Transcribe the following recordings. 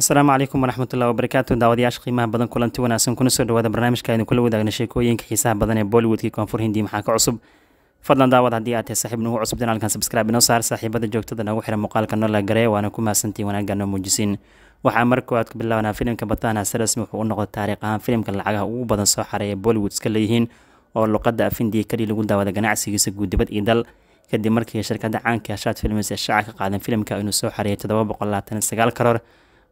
asalaamu calaykum waraxmatullahi wabarakaatu daawadayaasha qiimaha badan kulanti wanaagsan kuna soo dhawaada barnaamijka aynu kula wadaagna sheekooyinka xiisaha badan ee bollywoodkii koonfur hindi maxaa ka cusub fadlan daawad haddii aad tahay saaxiib nugu cusub janaalkan sabscribe inoo saar saaxiibada joogtada noogu xiran muuqaalka noola garee waana ku mahadsantihin wanaagga noo muujisiin waxaa marka aad ku bilaabanaa filimka bataana si rasmi wuxuu u noqday taariikh ahaan filimka lacagaha ugu badan soo xaray bollywood iska leeyihiin oo luqadda afindiya kaliya lagu daawada ganacsigiisa guud iyo dal kadib markii shirkadda caanka hashaad ah filmes ee shaaca ka qaadan filimka inuu soo xareeyay todoba boqol labaatan sagaal karoor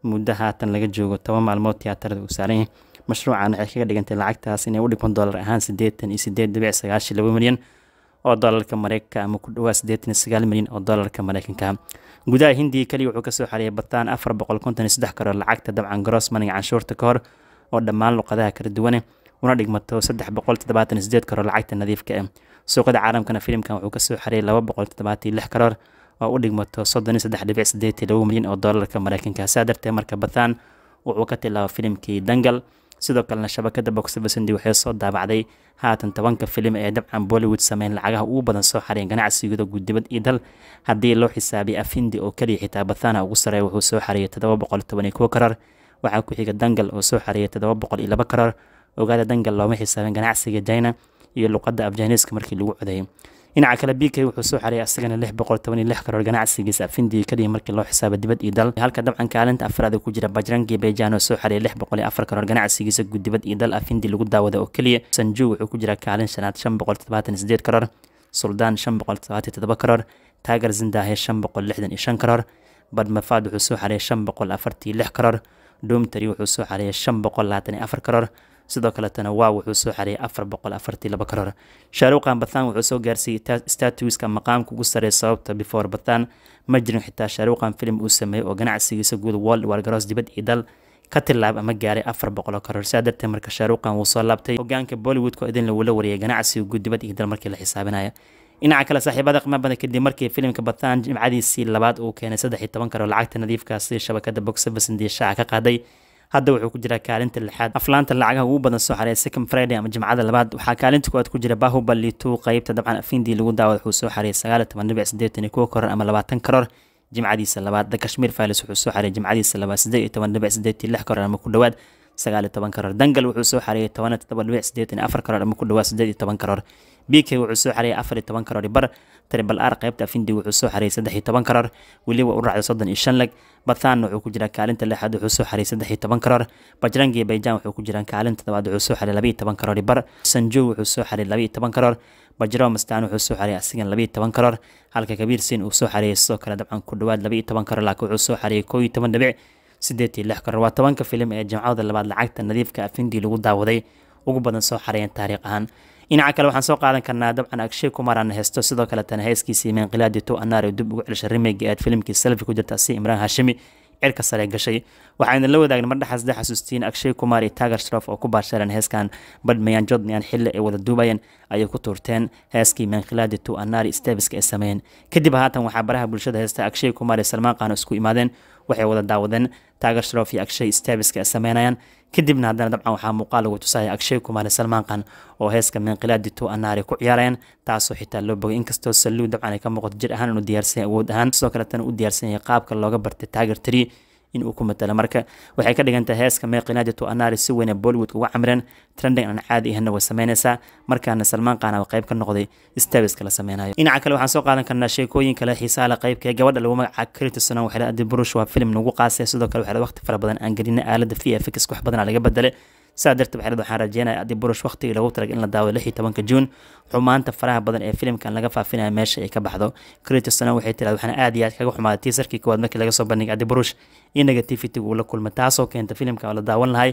muddo haatan laga joogo toban maalmood tiyaatarada uu saaran yahay mashruucan waxay kaga dhigantay lacagtaas inay u dhigmo doolar ahaan siddeetan iyo siddeed dibic sagaashan laba milyan oo doolarka mareykanka ama ku dhawaa siddeetan iyo sagaal milyan oo dolarka mareykanka gudaha hindiya keliya wuxuu kasoo xareeyay bataan afar boqol konton iyo saddex karoor lacagta dabcan gross maniga canshuurta ka hor oo dhammaan luqadaha kala duwane una dhigmato saddex boqol toddobaatan iyo siddeed karoor lacagta nadiifka ah suuqada caalamkana filimkan wuxuu kasoo xareeyay laba boqol toddobaatan iyo lix karoor oo u dhigmato milyan oo doolarka mareykanka saa darteed marka bathan wuxuu ka tilaabo filimkii dangal sidoo kalena shabakada boxversandi waxay soo daabacday haatan tobanka filim ee dabcan bollywood sameyn lacagaha ugu badan soo xareen ganacsigooda guddibad iyo dal haddii loo xisaabiya afindi oo keliya xitaa bathana ugu sareeya wuxuu soo xareeyay karar waxaa ku xiga dangal oo soo xareeyay karar ogaada dangal looma xisaabin ganacsiga jina iyo luqadda afjaaniiska markii lagu codeeyay dhinaca kale b k wuxuu soo xareeyay asagana lix boqol toban iyo lix karoor ganacsigiisa findi kadhigi markii loo xisaaba dibad iyo dal halka dabcan kaalinta afraad ku jira bajrangi bejan oo soo xareeyay lix boqol iyo afar karoor ganacsigiisa guddibad iyo dal afindi ah lagu daawada oo keliya sanju wuxuu ku jira kaalin shanaad shan boqol toddobaatan sideed karoor suldaan shan boqol toddobaatan iyo karoor taagar zindaahe shan boqol lixdan iyo shan karoor badmafaad wuxuu soo xareeyay shan boqol afartii lix karoor doomtari wuxuu soo xareeyay shan boqol labaatan iyo afar karoor سيدو كالتانا واو حري أفر بقل أفرتي لبكرار شاروقا بثان وحوسو غارسي استاتويس كان مقام كو قصاري صوبتا بفور بثان مجرن حتى شاروقا فيلم اوسامي وغنع سيسو قود وال وارغروس ديباد إدال كاتل لاب أما غاري أفر بقل أكرار سيادر تمرك شاروقا وصول لابتاي وغانك بوليوود كو إدين لولو وريا غنع سيسو ديباد إدال مركي لحسابنا إن عكلا صاحب هذا قمنا بذكر دي مركي فيلم كبثان عادي السيل لبات أو كان سدح يتبان كرو العاك كاسي شبكة بوكس بس ندي الشعكة قادي hadda wuxuu ku jira kaalinta lixaad aflaanta lacagaha ugu badan soo xareeya second friday ama jimcada labaad waxaa kaalinta kuwaad ku jira bahuba liitu qaybta dabcan afindii lagu daawada wuxuu soo xareeyay sagaal iyo toban dhibic siddeetan iyo koror ama labaatan karoor jimcadiisa labaad the kashmir files wuxuu soo xareeyay jimcadiisa labaad sideed iyo toban dhibic siddeet iyo lix koror ama ku dhawaad sagaaliyo toban karoor dangal wuxuu soo xareeyay tobanad bk wuxuu soo xareeyay afar toban karoor bar tribal r qaybta afindi wuxuu soo xareeyay saddex toban karoor weliba u raacday soddon iyo shan lag bathan wuxuu ku jiraa kaalinta lixaad wuxuu soo xareeyay saddex iyo toban karoor bajrang iyo wuxuu ku jiraa kaalinta labaad wuxuu soo xareeyay laba toban karoor bar sanjo wuxuu soo xareeyay laba toban karoor bajromastan wuxuu soo xareeyay asigan laba toban karoor halka kabiir siin uu soo xareeyay sidoo kale dabcan ku dhawaad laba toban karoor laakiin wuxuu soo xareeyay koo iyo toban dhibic sideed lix koror waa tobanka filim ee jamcada labaad lacagta nadiifka afindi ah, lagu daawaday ugu badan soo xareeyeen taariikh ahaan dhinaca kale waxaan soo qaadan karnaa dabcan agshay kumaran heesto sidoo kaleetana heeskiisii minqilaadi to anaar ee dib ugu celisha remeyga eed filimkii selfi ku jirta si imraan hashimi cirka sare gashay waxaana la wadaagna mardhaxaas la xasuustiin akshay kumaar iyo taagar sharaf oo ku baashaleen heeskan badh mayaanjodnian xilli ay wada duubayeen ayay ku tuurteen heeskii menkhilaadi tu anari stebiska ay sameeyeen kadib haatan waxaa baraha bulshada heesta akshay kumaar iyo salmaan qaano isku imaadeen waxay wada daawadeen taagar sharaf iyo akshay stebiska ay sameynayaan kadibna haddana dabcan waxaa muuqaal lagu tusaya agshay kumaale salmaan salmaankan oo heeska meenqilaadito anaari ku ciyaareen taasoo xitaa loo bogay inkastoo saluu dabcan ay ka muuqato jir ahaan inuu diyaarsan yahay awood ahaan sidoo kale tana u diyaarsan qaabka looga bartay taager tiri inuu ku matalo marka waxay ka dhigantaa tahay heeska meeqi najato anaari si weyn ee bollywood uga camreen trending aan caadi ahna way sameynaysaa markaana salmaan qaana waa qayb ka noqday stabiska la sameynayo dhinaca kale waxaan soo qaadan karnaa sheekooyin kale xiisaha la qaybka ee gabadha lagu magacaabo critisonan waxay leedahay burush waa filim nagu qaasay sidoo kale waxay waqti fara badan aan gelinay aaladda v fx wax badanaa laga bedelay saa darteed waxaa waxaan rajeynaya adii burush wakhtigii lagu talagay in la daawo lix iyo tobanka juun xumaanta faraha badan ee filimkan laga faafinaya meesha ay ka baxdo kritisona waxay tiraad waxaan aad iyo aad kaga xumaaday tiisarkii koowaad markii laga soo bandhigay adii burush iyo negativity uu la kulmay taasoo keenta filimka oo la daawan lahay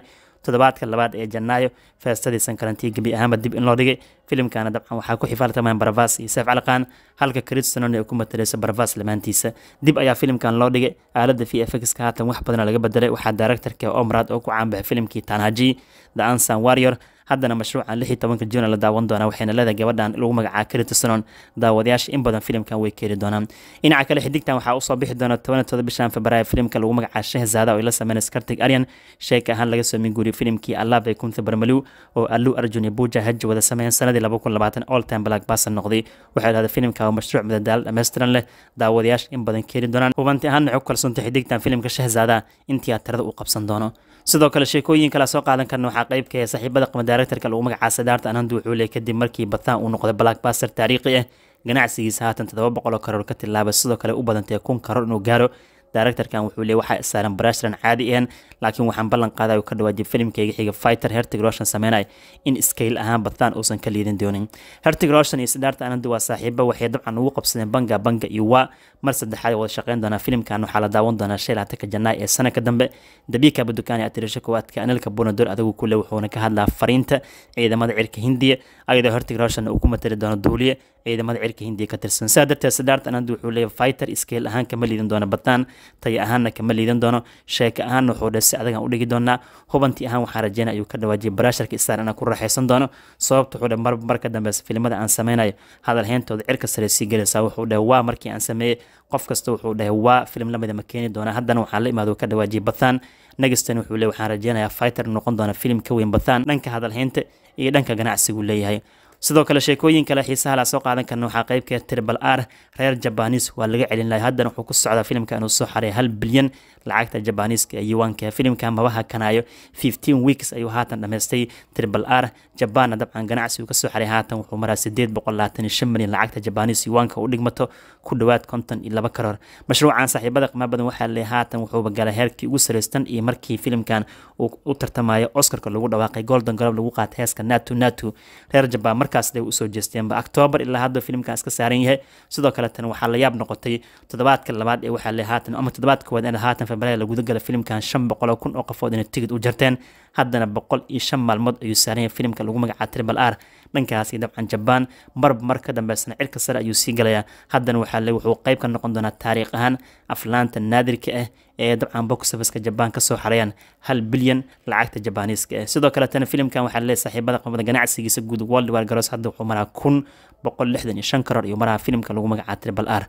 toddobaadka labaad ee janaayo feestadii sankarantii gebi ahaanba dib in loo dhigay filimkana dabcan waxaa ku xifaaltamaan barafas iyo seef calaqaan halka kristonon ee ku matalayso barafas lamaantiisa dib ayaa filimkan loo dhigay aalada v fxka haatan wax badana laga bedelay waxaa directarka omrad oo ku caanbaxay filimkii tanhaji the ansan warrior haddana mashruucan lix iyo tobanka juuna la daawan doonaa waxayna leedahay gabadhan lagu magacaa kari tusnon daawadayaasha in badan filimkan way keeni doonaan dhinaca kale xidigtan waxaa usoo bixi doona toban todoba bishan febraayo filimka lagu magacaa shehzaada oo ay la sameyn skartig aryan sheek ahaan laga soo minguuriye filimkii allaabay kunta barmaliw oo allu arjun iyo buuja haji wada sameeyeen sanadii laba kun labaatan all time black basan noqday waxay dhahday filimka oo mashruuc madadaal dhammaystiran leh daawadayaasha in badan keeni doonaan hubanti ahaan waxay ku kalsoonta xidigtan filimka shehzaada in tiyaatarada uu qabsan doono sidoo kale sheekooyin la soo qaadan karna waxaa qayb ka ah saaxiibada qama lagu magacaabay Sidaarta Anandu Cuule kadib markii Bataan uu noqday blockbuster taariikhi ah ganacsigiisa haatan 700 karoor ka tilaabay sidoo kale u badantay 1000 karoor inuu gaaro directorkan wuxuu leeyahay waxaa saaran barashran caadi ahan laakiin waxaan ballan qaaday ka dhawaajay filimkayga xiga fighter Hertig Roshan sameynay in scale ahaan bataan uusan ka liidin doonin Hertig Roshan iyo Sidaarta Anandu waa saaxiibo waxay dabcan ugu qabsadeen banga banga iyo waa mar saddexaad wada shaqeyn doonaa filimkan waxaa la daawan doonaa shay laatanka janaay ee sanadka dambe dabiika badukaani atirisha koowaadka anilka bunador adagu kule wuxuuna ka hadlaa fariinta ciidamada cirka hindiya ayadoo hortig rooshan uu ku matali doono duuliye ciidamada cirka hindiya ka tirsan sidaa darteed sidaarta anand wuxuu leeyahy fighter iskeel ahaan kama liidan doono bataan taya ahaanna kama liidan doono sheeka ahaan wuxuu dhe si adagan u dhigi doonaa hubantii ahaan waxaa rajeynaya ayuu ka dhawaajiyay baraasharka star inaan ku raaxaysan doono sababta wuxuu dhe mar marka filimada aan sameynayo hadalheyntooda cirka sare sii gelaysaa wuxuu dhe waa markii aan sameeyey qof kasta wuxuu dhahay waa filim lamida ah, ma keeni doonaa haddana waxaa la imaado ka dhawaajiyay bathan negastan wuxuu le waxaan rajeynayaa fighter noqon doona filim ka weyn bathan dhanka hadalhaynta iyo dhanka ganacsiguu leeyahay sidoo kale sheekooyin kale xiisaha la soo qaadan karna waxaa qayb tribal r reer jabanis waa laga celin lahay haddana wuxuu ku socdaa filimka inuu soo xaray hal bilyan lacagta jabaaniiska ee yuwanka filimka mabaha kanaayo fifteen weeks ayuu haatan dhammaystay tribal r jabaanna dabcan ganacsi uu kasoo xaray haatan wuxuu maraa sideed boqol labaatan iyo shan milyan lacagta jabaaniis yuwanka u dhigmato ku dhowaad konton iyo laba karoor mashruucan saaxiibada qiimaha badan waxaa leeyahay haatan wuxuuba galay heerkii ugu saraystan iyo markii filimkan uu u tartamayo oscarka lagu dhawaaqay golden globe lagu qaatay heeska natu natu reer jabaan marka markaasay usoo jeesteenba octoobar ilaa hadda filimkaas iska saaran yahay sidoo kaleetana waxaa la yaab noqotay toddobaadka labaad ee waxaa haatan ama toddobaadka waad haatan febreer la galay filimkan shan boqoloo kun oo qofood inay tigid u jarteen haddana boqol iyo shan maalmood ayuu saaraya filimka lagu magacaa tribal r dhankaasi dabcan jabaan marb mar ka cirka sare ayuu sii galayaa haddana waxaale wuxuu qayb ka noqon doonaa taariikh ahaan aflaanta naadirka ah ee dabcan boxoffiska jabaan kasoo xarayaan hal bilyan lacagta jabaaniiska ah sidoo kale filimkan waxaa lee saaxiibada qabada ganacsigiisa guud waldwar garoos hadda wuxuu maraa kun boqol lixdan iyo shan karoor iyo maraa filimka lagu magacaa tribal r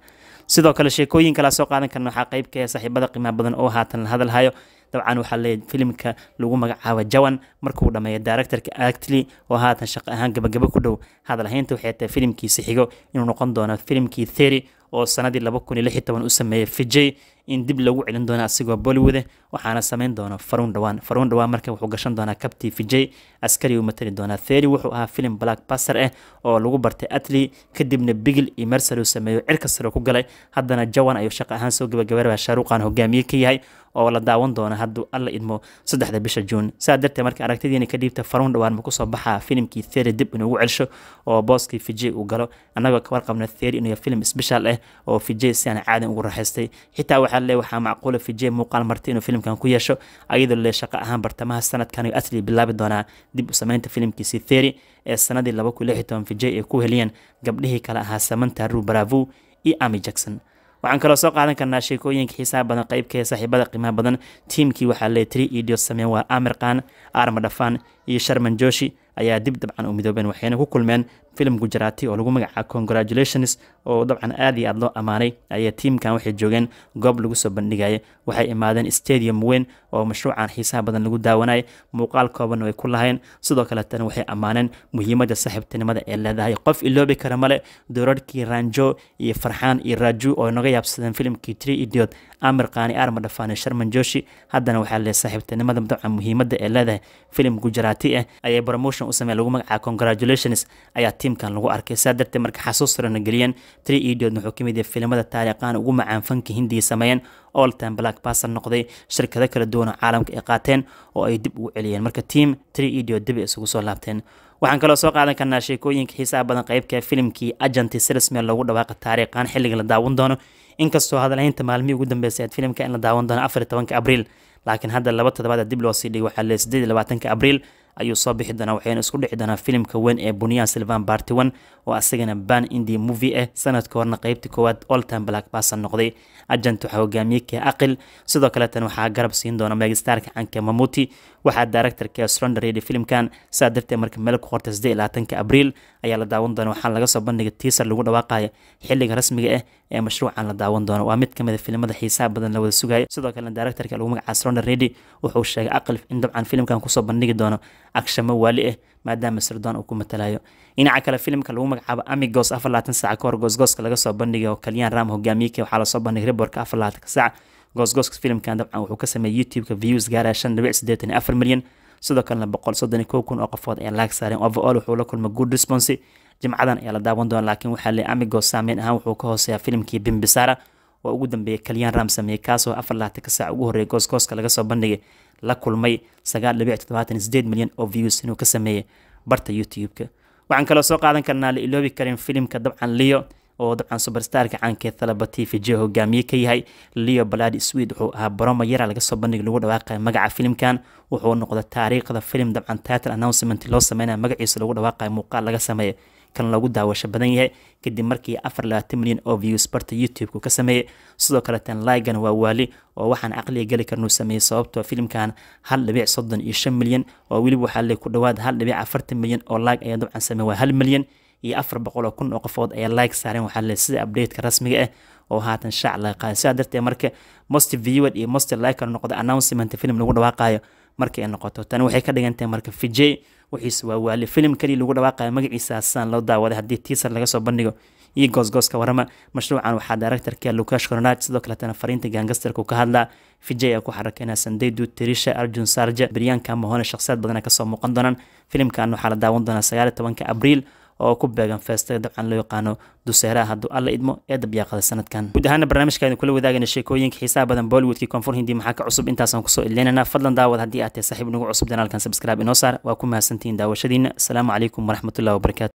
sidoo kale sheekooyin kalaa soo qaadan karna waxaa qayb ka ah saaxiibada qiimaha badan oo haatan la hadalhayo dabcan waxaa leeya filimka lagu magacaabo jawan markuu dhameeyo directorka actly oo haatan shaqo ahaan gabagaba ku dhow hadalhaynta waxay tahay filimkiisi xigo inuu noqon doono filimkii thery oo sanadii laba kun iyo lix iyo toban u sameeyey fijay in dib loogu celin doono asigoo bollywoode waxaana samayn doono faruun dhawaan faruun dhawaan marka wuxuu gashan doonaa kabtii vijay askari uu matali doonaa theri wuxuu ahaa filim black baster ah oo lagu bartay atli kadibna bigil iyo mercer uu sameeyo cirka sare ku galay haddana jawan ayuu shaqo ahaan soo gabagabeerbaa shaaruqaan hogaamiye ka yahay oo la daawan doono hadduu alla idmo saddexda bisha juun saa darteed marka aragtidiina ka dhiibta faruun dhawaan ma kusoo baxaa filimkii theri dib inuugu celsho oo booskii vijay uu galo annagoo ka warqabna theri inuu filim isbishaal ah oo vijay si aan caadan ugu raaxaystay xitaa waxa saxaadle waxaa macquula fije muuqaal marti inuu filimkan ku yeesho ayadoo le shaqo ahaan bartamaha sanadkan asli bilaabi doonaa dib u samaynta filimkiisi theri ee sanadii laba ay ku heliyeen gabdhihii kale ahaa samanta ru bravo iyo ami jackson waxaan kaloo soo qaadan karnaa sheekooyinka xiisaa badan qeybka ee saaxiibada qiimaha badan tiimkii waxaa le tri idio sameyn waa amir kaan armadhafan iyo sharman joshi ayaa dib dabcan u midoobeen waxayna ku kulmeen filim gujarati oo lagu magacaabo congratulations oo dabcan aad iyo aad loo ammaanay ayaa tiimkan waxay joogeen goob lagu soo bandhigaya waxay imaadeen stadium weyn oo mashruucan xiisaha badan lagu daawanaya muuqaal koobanna way ku lahayn sidoo kaleetana waxay ammaaneen muhiimadda saaxiibtinimada ee leedahay qof iloobi kara male doorarkii ranjo iyo farxaan iyo raaju oo naga yaabsadeen filimkii tri idiod amir kaani arma dhafaane sharman joshi haddana waxaa le saaxiibtinimada dabcan muhiimadda ee leedahay filim gujarati ah ayay promotion u sameeya lagu magacaaba congratulations ayaa tiimkan lagu arkay saa darteed marka xasuus rana geliyeen tree idiot wuxuu ka mid yahay filimada taariikhaan ugu macaanfanka hindiya sameeyeen all time black passer noqday shirkado kala duwan oo caalamka ay qaateen oo ay dib ugu celiyeen marka tiam tree idiot dib isugu soo laabteen waxaan kaloo soo qaadan karnaa sheekooyinka xiisaha badan qaybka filimkii ajanti si rasmi dhawaaqa taariikhaan xilliga la daawan doono inkastoo hadalhaynta maalmihii ugu dambeysay filimka in la daawan doono afar iyo tobanka abriil laakiin hadda laba toddobaad dib loo sii dhigay waxaa le iyo labaatanka abriil ayuu soo bixi doonaa waxayna isku dhici doonaa filimka weyn ee bunyaan silvan bartiwan oo asagana ban indi movie ah sanadka horna qeybtii koowaad oltan black basa noqday agent waxaa hogaamiyey kee aqil sidoo kaleetan waxaa garab siin doona megastarka canka mamuti waxaa directorka surrender yeedhi filimkan sidaa darteed marka meel ku qorta sidee labaatanka abriil ayaa la daawan doona waxaana laga soo bandhigay tiisar lagu dhawaaqayo xilliga rasmiga ah ee mashruucan la daawan doono waa mid ka mida ah filimada xiisaha badan la wada sugayo sidoo kalena directorka lagu magacaa surrender wuxuu sheegay aqil in dabcan filimkan kusoo bandhigi doono agsamo waali ah maadaama sirdoon uu ku matalayo dhinaca kale filimka lagu magacaabo amigos afar labaatan saac kahor goosgooska laga soo bandhigay oo kalyan raam hogaamiyka waxaa lasoo bandhigay riborka afar labaatanka saac goosgooska filimkan dabcan wuxuu ka sameeyey youtube-ka views gaaraya shan dhibic siddeetan iyo afar milyan sidoo kalena boqol soddon iyo kow kun oo qofood ayaa laag saareen overall wuxuu la kulmay good response jimcadan ayaa la daawan doona laakiin waxaa leeya amigos saameyn ahaan wuxuu ka hooseeyaa filimkii bimbisara waa ugu dambeeyay kalyan ramsame kaasoo afar laaatanka saac ugu horreeyay gooskooska laga soo bandhigay la kulmay sagaal dhibic toddobaatan sideed milyan oo views inuu ka sameeyey barta youtube-ka waxaan kaloo soo qaadan karnaa la iloobi karin filimka dabcan leo oo dabcan suberstarka cankee thalabati fijiyo hogaamiye ka yahay leo baladi swed wuxuu ahaa baroma yara laga soo bandhigay lagu dhawaaqaya magaca filimkan wuxuu noqday taariikhda filim dabcan title announcement loo sameynaya magaciisa lagu dhawaaqaya muuqaal laga sameeya kan lagu daawasho badan yahay kadib markii milyan oo views barta youtube-ku ka sameeyey sidoo kaleetan ligan waa waali oo waxaan caqliga geli karnuu sameeyey sababtoo ah filimkan milyan oo weliba waxaa ku dhawaad milyan oo lig ayaa dabcan sameey waa hal milyan iyo afar boqoloo kun oo qofood ayaa like saareen waxaa le sida updateka rasmiga ah oo haatan shaac laga qaada sidaa darteed marka most viewed iyo most like noqdo announcement film lagu dhawaaqayo markii noqoto tani waxay ka dhigantahay marka vijay wixiise waa waali filim kaliya lagu dhawaaqaya magaciisa hasaan loo daawaday haddii tiisar laga soo bandhigo iyo goosgooska warama mashruucan waxaa directarka lukash cornat sidoo kaletana fariinta gangastarka ka hadlaa vijay a ku xarakeena sandaydu tirisha arjun sarja baryaanka mahone shaqsiyaad badana kasoo muuqan doonaan filimkan waxaa la daawan doonaa sagaali tobanka abriil oo ku beegan feesta dabcan loo yaqaano duseeraha hadduu alla idmo ee dabyaaqada sanadkan guud ahaana barnaamijkaadin kula wadaagayna sheekooyinka xiisaha badan bollywoodkii koonfur hindi maxaa ka cusub intaasaan kusoo idleynana fadlan daawad haddii aad tahay saaxiib nagu cusub janaalkan sabskraib inoo saar waa ku mahadsantihiin daawashadiina asalaamu calaykum waraxmatullahi wabarakatu